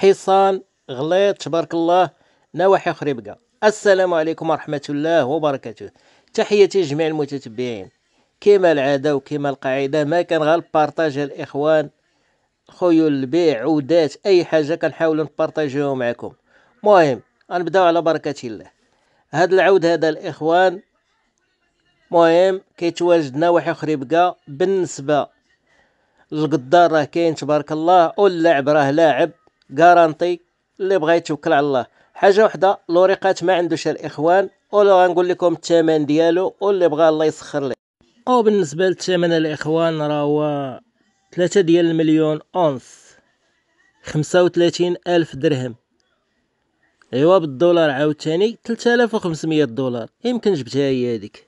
حصان غليط تبارك الله نواحي بقى السلام عليكم ورحمه الله وبركاته تحياتي لجميع المتتبعين كما العاده وكما القاعده ما كان بارطاج الاخوان خيول البيع عودات اي حاجه كنحاولوا نبارطاجيوها معكم مهم غنبداو على بركه الله هاد العود هذا الاخوان مهم كيتواجد نواحي بقى بالنسبه القدار راه كاين تبارك الله واللعب راه لاعب غارانتي اللي بغا يتوكل على الله حاجه وحده لوريقات ما عندوش الاخوان ولا غنقول لكم الثمن ديالو واللي بغى الله يسخر ليه بالنسبه للثمن الاخوان راه هو 3 ديال المليون اونس 35 الف درهم ايوا بالدولار عاوتاني 3500 دولار يمكن جبتها هي هذيك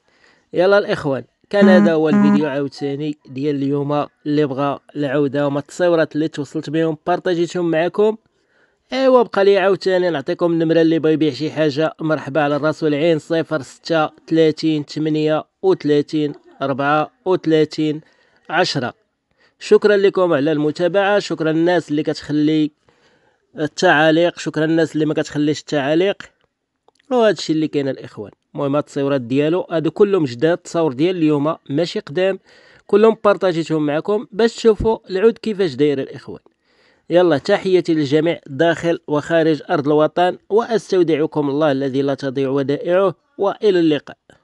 يلا الاخوان كان هذا هو الفيديو عاوتاني ديال اليوم اللي بغى العوده هما التصاورات اللي توصلت بهم بارطاجيتهم معكم ايوا بقى لي عاوتاني نعطيكم النمره اللي بغى يبيع شي حاجه مرحبا على الراس والعين 06 30 38 34 10 شكرا لكم على المتابعه شكرا الناس اللي كتخلي التعاليق شكرا الناس اللي ما كتخليش التعاليق وهذا الشيء اللي كاين الاخوان المهم هاد التصويرات ديالو هادو كلهم جداد التصاور ديال اليوم ماشي قدام كلهم بارطاجيتهم معكم باش تشوفوا العود كيفاش داير الاخوان يلا تحياتي للجميع داخل وخارج ارض الوطن واستودعكم الله الذي لا تضيع ودائعه والى اللقاء